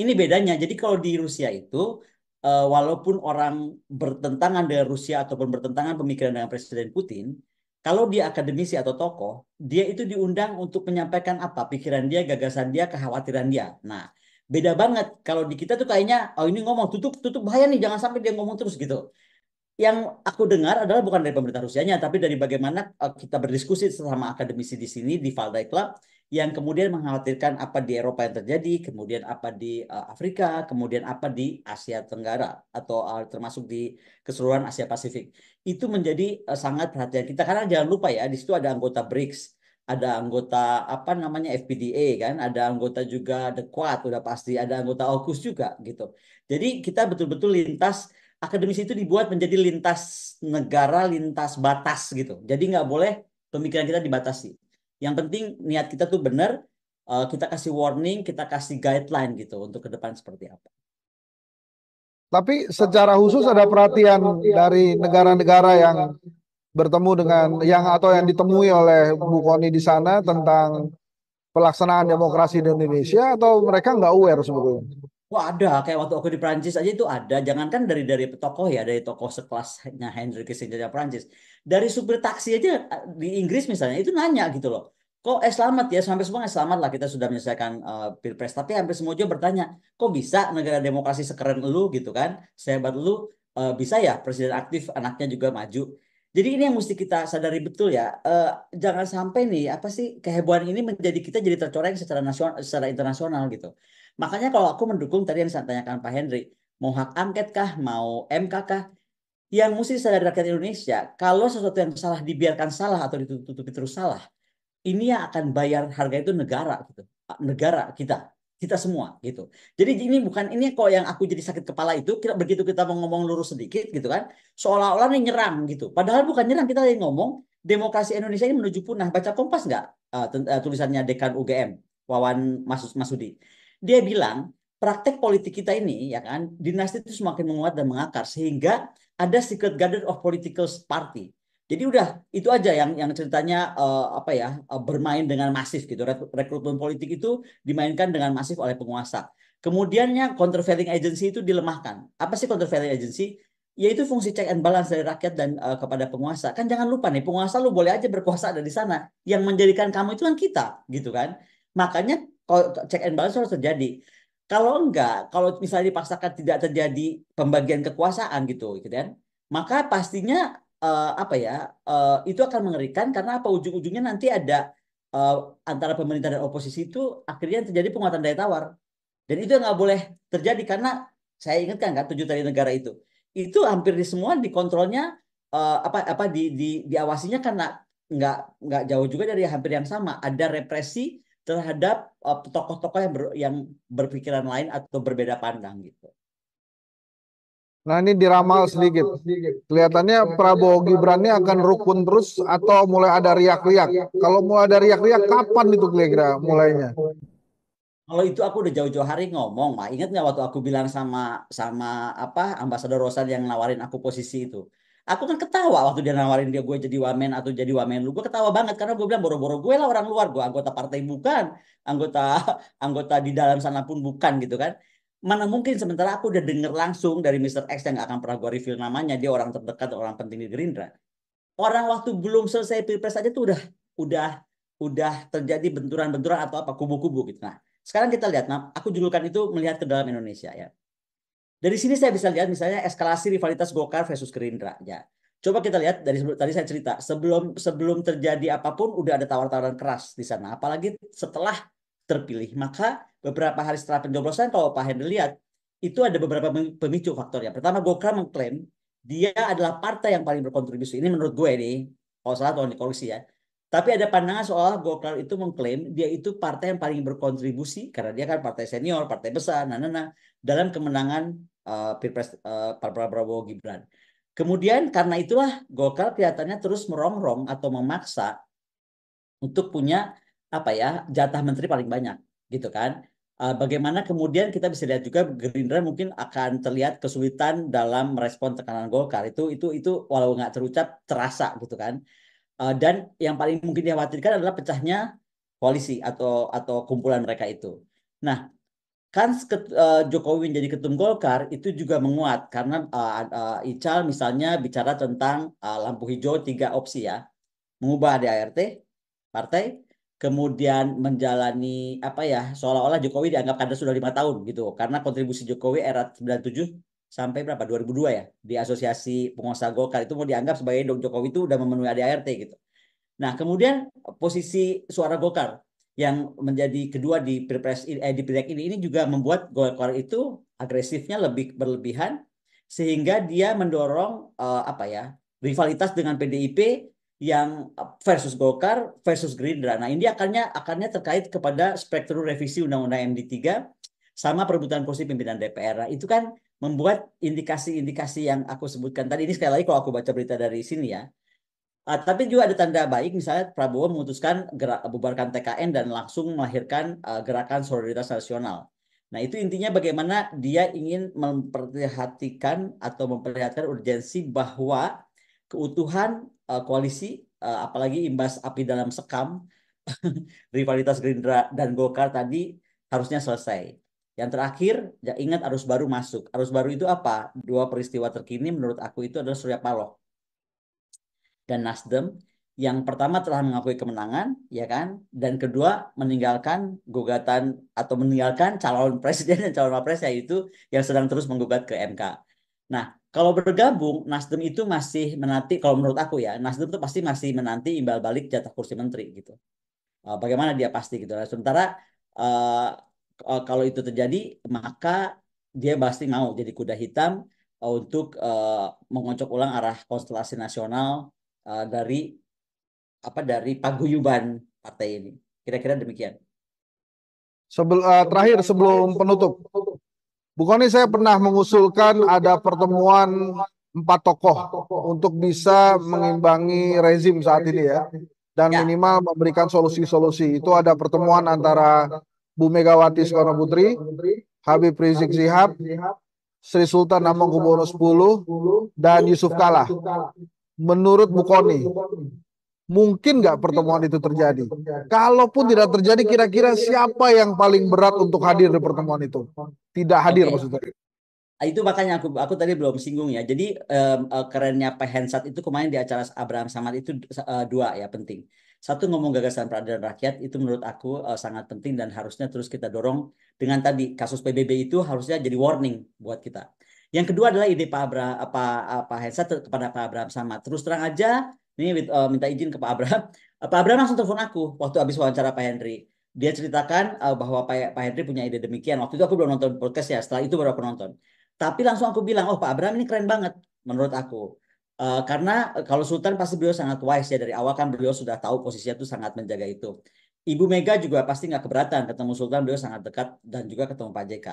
Ini bedanya. Jadi kalau di Rusia itu uh, walaupun orang bertentangan dengan Rusia ataupun bertentangan pemikiran dengan Presiden Putin, kalau dia akademisi atau tokoh, dia itu diundang untuk menyampaikan apa pikiran dia, gagasan dia, kekhawatiran dia. Nah, beda banget kalau di kita tuh kayaknya oh ini ngomong tutup tutup bahaya nih jangan sampai dia ngomong terus gitu. Yang aku dengar adalah bukan dari pemerintah Rusianya tapi dari bagaimana eh, kita berdiskusi sesama akademisi di sini di Valdai Club yang kemudian mengkhawatirkan apa di Eropa yang terjadi, kemudian apa di eh, Afrika, kemudian apa di Asia Tenggara atau eh, termasuk di keseluruhan Asia Pasifik. Itu menjadi eh, sangat perhatian kita karena jangan lupa ya di situ ada anggota BRICS, ada anggota apa namanya FPDA kan, ada anggota juga The Quad udah pasti, ada anggota AUKUS juga gitu. Jadi kita betul-betul lintas akademisi itu dibuat menjadi lintas negara, lintas batas gitu. Jadi nggak boleh pemikiran kita dibatasi. Yang penting niat kita tuh benar, uh, kita kasih warning, kita kasih guideline gitu untuk ke depan seperti apa. Tapi secara khusus ada perhatian dari negara-negara yang bertemu dengan yang atau yang ditemui oleh Bu Koni di sana tentang pelaksanaan demokrasi di Indonesia atau mereka nggak aware sebetulnya? Wah ada, kayak waktu aku di Prancis aja itu ada. Jangankan dari dari tokoh ya, dari tokoh sekelasnya Henry Kissinger Prancis. Dari supir taksi aja di Inggris misalnya itu nanya gitu loh. Kok eh selamat ya, sampai semua eh, selamat lah kita sudah menyelesaikan uh, pilpres. Tapi hampir semua juga bertanya, kok bisa negara demokrasi sekeren lu gitu kan, sehebat lu uh, bisa ya presiden aktif anaknya juga maju. Jadi ini yang mesti kita sadari betul ya. Uh, jangan sampai nih apa sih kehebohan ini menjadi kita jadi tercoreng secara nasional, secara internasional gitu Makanya kalau aku mendukung tadi yang saya tanyakan Pak Henry, mau hak angket kah, mau MK kah, yang mesti sadar rakyat Indonesia, kalau sesuatu yang salah dibiarkan salah atau ditutupi terus salah, ini yang akan bayar harga itu negara gitu. Negara kita, kita semua gitu. Jadi ini bukan ini kok yang aku jadi sakit kepala itu kita, begitu kita mau ngomong lurus sedikit gitu kan, seolah-olah nih nyerang gitu. Padahal bukan nyerang, kita lagi ngomong demokrasi Indonesia ini menuju punah. Baca Kompas nggak uh, tulisannya Dekan UGM, Wawan Mas Masudi. Dia bilang praktek politik kita ini ya kan dinasti itu semakin menguat dan mengakar sehingga ada secret garden of political party. Jadi udah itu aja yang yang ceritanya uh, apa ya uh, bermain dengan masif gitu rekrutmen politik itu dimainkan dengan masif oleh penguasa. Kemudiannya countervailing agency itu dilemahkan. Apa sih countervailing agency? Yaitu fungsi check and balance dari rakyat dan uh, kepada penguasa. Kan jangan lupa nih penguasa lu boleh aja berkuasa ada di sana. Yang menjadikan kamu itu kan kita gitu kan. Makanya kalau check and balance harus terjadi. Kalau enggak, kalau misalnya dipaksakan tidak terjadi pembagian kekuasaan gitu, gitu kan, maka pastinya uh, apa ya uh, itu akan mengerikan karena apa ujung-ujungnya nanti ada uh, antara pemerintah dan oposisi itu akhirnya terjadi penguatan daya tawar dan itu nggak boleh terjadi karena saya ingatkan kan tujuh tadi negara itu itu hampir di semua dikontrolnya uh, apa apa di, di diawasinya karena nggak nggak jauh juga dari hampir yang sama ada represi terhadap eh, tokoh-tokoh yang ber, yang berpikiran lain atau berbeda pandang gitu. Nah ini diramal sedikit. Kelihatannya Prabowo Gibran ini akan rukun terus atau mulai ada riak-riak. Kalau mulai ada riak-riak kapan itu kira-kira mulainya? Kalau itu aku udah jauh-jauh hari ngomong, mah ingat nggak waktu aku bilang sama sama apa ambasador Rosan yang nawarin aku posisi itu? aku kan ketawa waktu dia nawarin dia gue jadi wamen atau jadi wamen lu gue ketawa banget karena gue bilang boro-boro gue lah orang luar gue anggota partai bukan anggota anggota di dalam sana pun bukan gitu kan mana mungkin sementara aku udah denger langsung dari Mr. X yang gak akan pernah gue reveal namanya dia orang terdekat orang penting di Gerindra orang waktu belum selesai pilpres aja tuh udah udah udah terjadi benturan-benturan atau apa kubu-kubu gitu nah sekarang kita lihat nah aku judulkan itu melihat ke dalam Indonesia ya dari sini saya bisa lihat misalnya eskalasi rivalitas Golkar versus Gerindra. Ya. Coba kita lihat dari tadi saya cerita sebelum sebelum terjadi apapun udah ada tawar tawaran keras di sana. Apalagi setelah terpilih maka beberapa hari setelah pencoblosan kalau Pak Hendri lihat itu ada beberapa pemicu faktornya. Pertama Golkar mengklaim dia adalah partai yang paling berkontribusi. Ini menurut gue nih, kalau salah tolong dikoreksi ya. Tapi ada pandangan soal Golkar itu mengklaim dia itu partai yang paling berkontribusi karena dia kan partai senior, partai besar, nah, nah, nah dalam kemenangan uh, pilpres uh, Prabowo Gibran. Kemudian karena itulah Golkar kelihatannya terus merongrong atau memaksa untuk punya apa ya jatah menteri paling banyak, gitu kan? Uh, bagaimana kemudian kita bisa lihat juga Gerindra mungkin akan terlihat kesulitan dalam merespon tekanan Golkar itu itu itu walau nggak terucap terasa gitu kan Eh, dan yang paling mungkin dikhawatirkan adalah pecahnya koalisi atau atau kumpulan mereka itu. Nah, kan eh, Jokowi menjadi ketum Golkar itu juga menguat karena uh, uh, Ical misalnya bicara tentang uh, lampu hijau tiga opsi ya, mengubah DART partai, kemudian menjalani apa ya seolah-olah Jokowi dianggap kader sudah lima tahun gitu karena kontribusi Jokowi era 97 sampai berapa 2002 ya di Asosiasi Pengusaha Golkar itu mau dianggap sebagai dong Jokowi itu udah memenuhi ADART gitu. Nah, kemudian posisi suara Golkar yang menjadi kedua di Pilpres eh, di pilek ini ini juga membuat Golkar itu agresifnya lebih berlebihan sehingga dia mendorong uh, apa ya rivalitas dengan PDIP yang eh, versus Golkar versus Gerindra. Nah, ini akarnya akarnya terkait kepada spektrum revisi Undang-Undang MD3 sama perebutan kursi pimpinan DPR. Nah, itu kan membuat indikasi-indikasi yang aku sebutkan tadi ini sekali lagi kalau aku baca berita dari sini ya. Uh, tapi juga ada tanda baik misalnya Prabowo memutuskan gerak, bubarkan TKN dan langsung melahirkan uh, gerakan solidaritas nasional. Nah, itu intinya bagaimana dia ingin memperhatikan atau memperlihatkan urgensi bahwa keutuhan uh, koalisi uh, apalagi imbas api dalam sekam rivalitas Gerindra dan Golkar tadi harusnya selesai. Yang terakhir, ya ingat arus baru masuk. Arus baru itu apa? Dua peristiwa terkini menurut aku itu adalah Surya Paloh dan Nasdem. Yang pertama telah mengakui kemenangan, ya kan? Dan kedua meninggalkan gugatan atau meninggalkan calon presiden dan calon wapres yaitu yang sedang terus menggugat ke MK. Nah, kalau bergabung Nasdem itu masih menanti kalau menurut aku ya, Nasdem itu pasti masih menanti imbal balik jatah kursi menteri gitu. Ah, bagaimana dia pasti gitu. Nah, sementara eh, uh, kalau itu terjadi maka dia pasti mau jadi kuda hitam uh, untuk uh, eh, mengocok ulang arah konstelasi nasional uh, dari apa dari paguyuban partai ini. Kira-kira demikian. Sebel, uh, terakhir sebelum penutup, bukan saya pernah mengusulkan ada pertemuan empat tokoh untuk bisa mengimbangi rezim saat ini ya dan ya. minimal memberikan solusi-solusi. Itu ada pertemuan antara Bu Megawati Soekarno Putri, Habib Rizik Sihab, Sri Sultan Hamengkubuwono X, dan Yusuf Kala. Menurut Bu Koni, mungkin nggak pertemuan itu terjadi? Kalaupun tidak terjadi, kira-kira siapa yang paling berat untuk hadir di pertemuan itu? Tidak hadir okay. maksudnya ah, itu makanya aku aku tadi belum singgung ya. Jadi um, kerennya Pak Hensat itu kemarin di acara Abraham Samad itu uh, dua ya penting satu ngomong gagasan peradilan rakyat itu menurut aku uh, sangat penting dan harusnya terus kita dorong dengan tadi kasus PBB itu harusnya jadi warning buat kita. Yang kedua adalah ide Pak Abra, apa eh, Pak eh, Hensa kepada Pak Abraham sama. Terus terang aja, ini uh, minta izin ke Pak Abraham. Pak Abraham langsung telepon aku waktu habis wawancara Pak Henry. Dia ceritakan uh, bahwa Pak, Pak Henry punya ide demikian. Waktu itu aku belum nonton podcast ya, setelah itu baru aku nonton. Tapi langsung aku bilang, oh Pak Abraham ini keren banget menurut aku. Eh, karena eh, kalau Sultan pasti beliau sangat wise ya dari awal kan beliau sudah tahu posisinya itu sangat menjaga itu. Ibu Mega juga pasti nggak keberatan ketemu Sultan beliau sangat dekat dan juga ketemu Pak JK.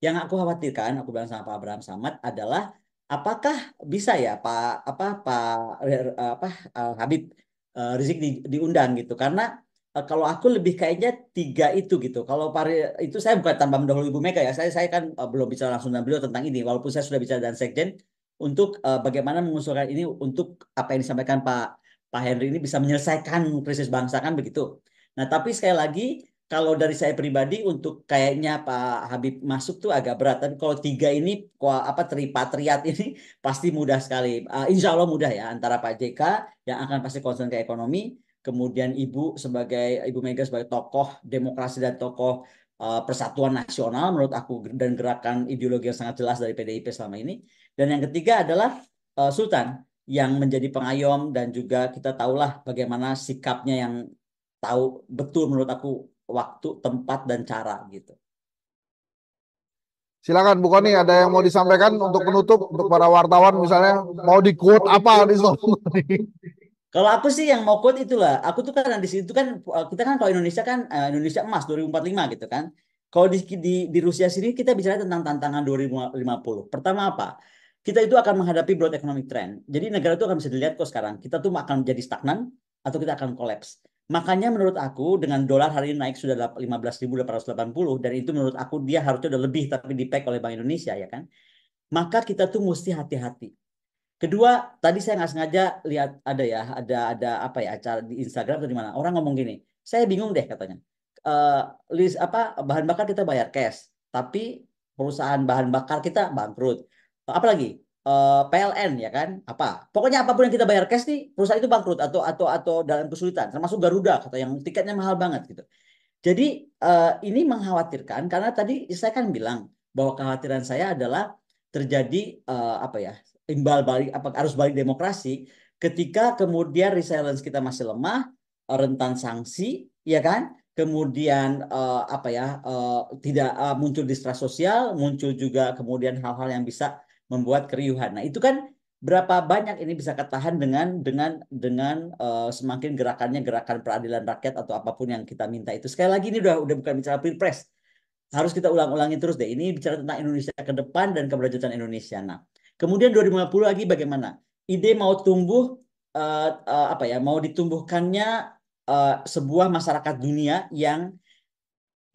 Yang aku khawatirkan, aku bilang sama Pak Abraham Samad adalah apakah bisa ya Pak apa Pak apa eh, Habib Rizik di, diundang gitu karena kalau aku lebih kayaknya tiga itu gitu. Kalau pari, itu saya bukan tanpa mendahului Ibu Mega ya. Saya saya kan belum bicara langsung dengan beliau tentang ini. Walaupun saya sudah bicara dengan Sekjen, untuk uh, bagaimana mengusulkan ini untuk apa yang disampaikan Pak Pak Henry ini bisa menyelesaikan krisis bangsa kan begitu. Nah tapi sekali lagi kalau dari saya pribadi untuk kayaknya Pak Habib masuk tuh agak berat. Tapi kalau tiga ini apa tripatriat ini pasti mudah sekali. Uh, insya Allah mudah ya antara Pak JK yang akan pasti concern ke ekonomi, kemudian Ibu sebagai Ibu Mega sebagai tokoh demokrasi dan tokoh Eh, persatuan nasional menurut aku dan gerakan ideologi yang sangat jelas dari PDIP selama ini. Dan yang ketiga adalah eh, Sultan yang menjadi pengayom dan juga kita tahulah bagaimana sikapnya yang tahu betul menurut aku waktu, tempat dan cara gitu. Silakan Bu Koni ada yang mau disampaikan untuk penutup untuk para wartawan misalnya mau di quote apa di kalau aku sih yang mau quote itulah, aku tuh karena di situ kan kita kan kalau Indonesia kan eh, Indonesia emas 2045 gitu kan. Kalau di, di di Rusia sini kita bicara tentang tantangan 2050. Pertama apa? Kita itu akan menghadapi broad economic trend. Jadi negara itu akan bisa dilihat kok sekarang. Kita tuh akan menjadi stagnan atau kita akan kolaps. Makanya menurut aku dengan dolar hari ini naik sudah 15.880 dan itu menurut aku dia harusnya udah lebih tapi di oleh Bank Indonesia ya kan. Maka kita tuh mesti hati-hati Kedua, tadi saya nggak sengaja lihat ada ya, ada ada apa ya acara di Instagram atau di mana orang ngomong gini, saya bingung deh katanya. Uh, list apa bahan bakar kita bayar cash, tapi perusahaan bahan bakar kita bangkrut. Apalagi uh, eh, PLN ya kan, apa? Pokoknya apapun yang kita bayar cash nih perusahaan itu bangkrut atau atau atau dalam kesulitan, termasuk Garuda kata yang tiketnya mahal banget gitu. Jadi uh, ini mengkhawatirkan karena tadi saya kan bilang bahwa kekhawatiran saya adalah terjadi uh, apa ya imbal balik apa harus balik demokrasi ketika kemudian resilience kita masih lemah eh, rentan sanksi ya kan kemudian uh, apa ya uh, tidak uh, muncul distrust sosial muncul juga kemudian hal-hal yang bisa membuat keriuhan nah itu kan berapa banyak ini bisa ketahan dengan dengan dengan uh, semakin gerakannya gerakan peradilan rakyat atau apapun yang kita minta itu sekali lagi ini udah udah bukan bicara pilpres harus kita ulang-ulangi terus deh ini bicara tentang Indonesia ke depan dan keberlanjutan Indonesia nah Kemudian 2050 lagi bagaimana? Ide mau tumbuh uh, uh, apa ya? Mau ditumbuhkannya uh, sebuah masyarakat dunia yang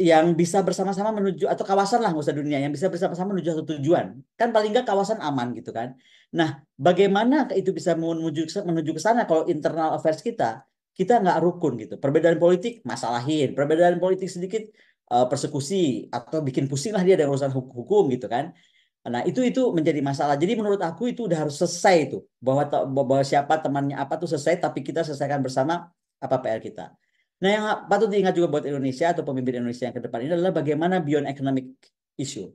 yang bisa bersama-sama menuju atau kawasan lah nggak usah dunia yang bisa bersama-sama menuju satu tujuan kan paling nggak kawasan aman gitu kan nah bagaimana itu bisa menuju menuju ke sana kalau internal affairs kita kita nggak rukun gitu perbedaan politik masalahin perbedaan politik sedikit persekusi atau bikin pusing lah dia dengan urusan hukum gitu kan Nah, itu itu menjadi masalah. Jadi menurut aku itu udah harus selesai itu bahwa bahwa siapa temannya apa tuh selesai tapi kita selesaikan bersama apa PR kita. Nah, yang patut diingat juga buat Indonesia atau pemimpin Indonesia yang ke depan ini adalah bagaimana beyond economic issue.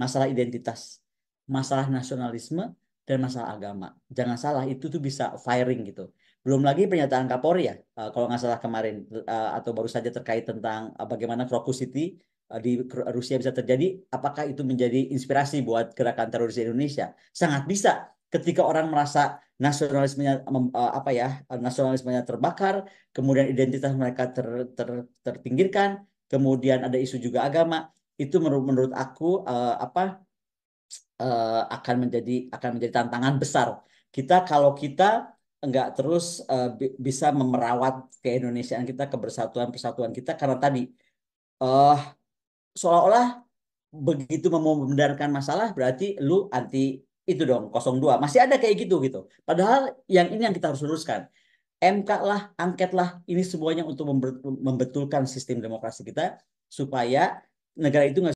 Masalah identitas, masalah nasionalisme dan masalah agama. Jangan salah itu tuh bisa firing gitu. Belum lagi pernyataan Kapolri ya, eh, kalau nggak salah kemarin eh, atau baru saja terkait tentang eh, bagaimana Krokus City Eh, di Rusia bisa terjadi, apakah itu menjadi inspirasi buat gerakan teroris Indonesia? Sangat bisa ketika orang merasa nasionalismenya eh, apa ya eh, nasionalismenya terbakar, kemudian identitas mereka ter, ter, terpinggirkan, kemudian ada isu juga agama, itu menurut menurut aku uh, apa uh, akan menjadi akan menjadi tantangan besar kita kalau kita nggak terus uh, bisa memerawat keindonesiaan kita kebersatuan persatuan kita karena tadi uh, seolah-olah begitu membenarkan masalah berarti lu anti itu dong 02 masih ada kayak gitu gitu padahal yang ini yang kita harus luruskan MK lah angket lah ini semuanya untuk membetulkan sistem demokrasi kita supaya negara itu nggak